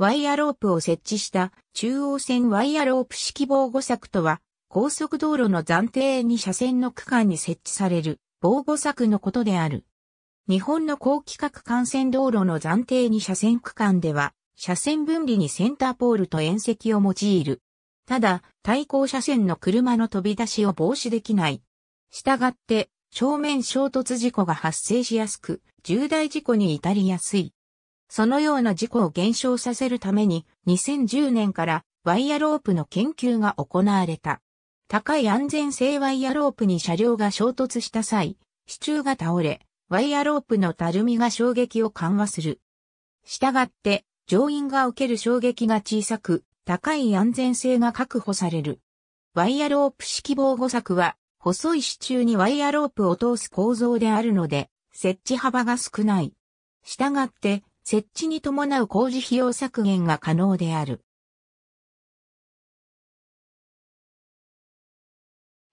ワイヤロープを設置した中央線ワイヤロープ式防護柵とは、高速道路の暫定に車線の区間に設置される防護柵のことである。日本の高規格幹線道路の暫定に車線区間では、車線分離にセンターポールと縁石を用いる。ただ、対向車線の車の飛び出しを防止できない。したがって、正面衝突事故が発生しやすく、重大事故に至りやすい。そのような事故を減少させるために2010年からワイヤロープの研究が行われた。高い安全性ワイヤロープに車両が衝突した際、支柱が倒れ、ワイヤロープのたるみが衝撃を緩和する。したがって、乗員が受ける衝撃が小さく、高い安全性が確保される。ワイヤロープ式防護柵は、細い支柱にワイヤロープを通す構造であるので、設置幅が少ない。したがって、設置に伴う工事費用削減が可能である。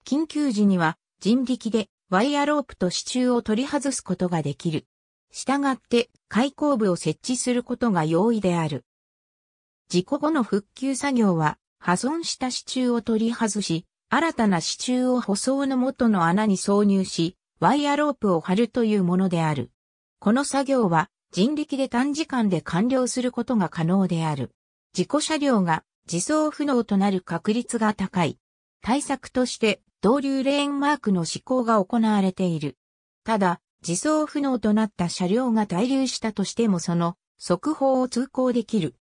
緊急時には人力でワイヤロープと支柱を取り外すことができる。したがって開口部を設置することが容易である。事故後の復旧作業は破損した支柱を取り外し、新たな支柱を舗装の元の穴に挿入し、ワイヤロープを張るというものである。この作業は人力で短時間で完了することが可能である。事故車両が自走不能となる確率が高い。対策として導流レーンマークの施行が行われている。ただ、自走不能となった車両が滞留したとしてもその速報を通行できる。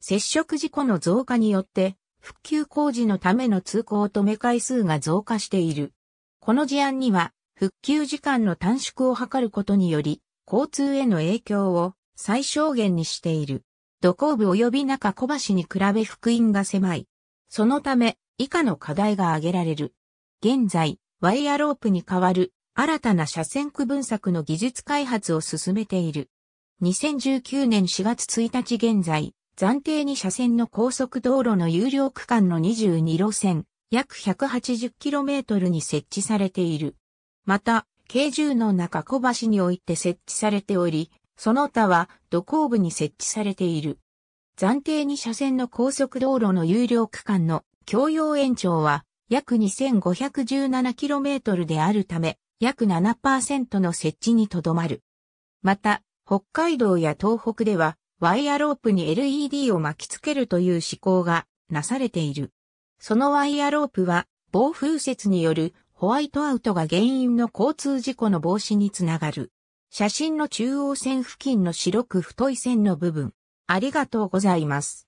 接触事故の増加によって復旧工事のための通行止め回数が増加している。この事案には復旧時間の短縮を図ることにより交通への影響を最小限にしている。土工部及び中小橋に比べ福音が狭い。そのため、以下の課題が挙げられる。現在、ワイヤロープに代わる新たな車線区分策の技術開発を進めている。2019年4月1日現在、暫定に車線の高速道路の有料区間の22路線、約 180km に設置されている。また、軽銃の中小橋において設置されており、その他は土工部に設置されている。暫定に車線の高速道路の有料区間の共用延長は約 2517km であるため、約7%の設置にとどまる。また、北海道や東北では、ワイヤロープに LED を巻きつけるという試行がなされている。そのワイヤロープは、暴風雪によるホワイトアウトが原因の交通事故の防止につながる。写真の中央線付近の白く太い線の部分。ありがとうございます。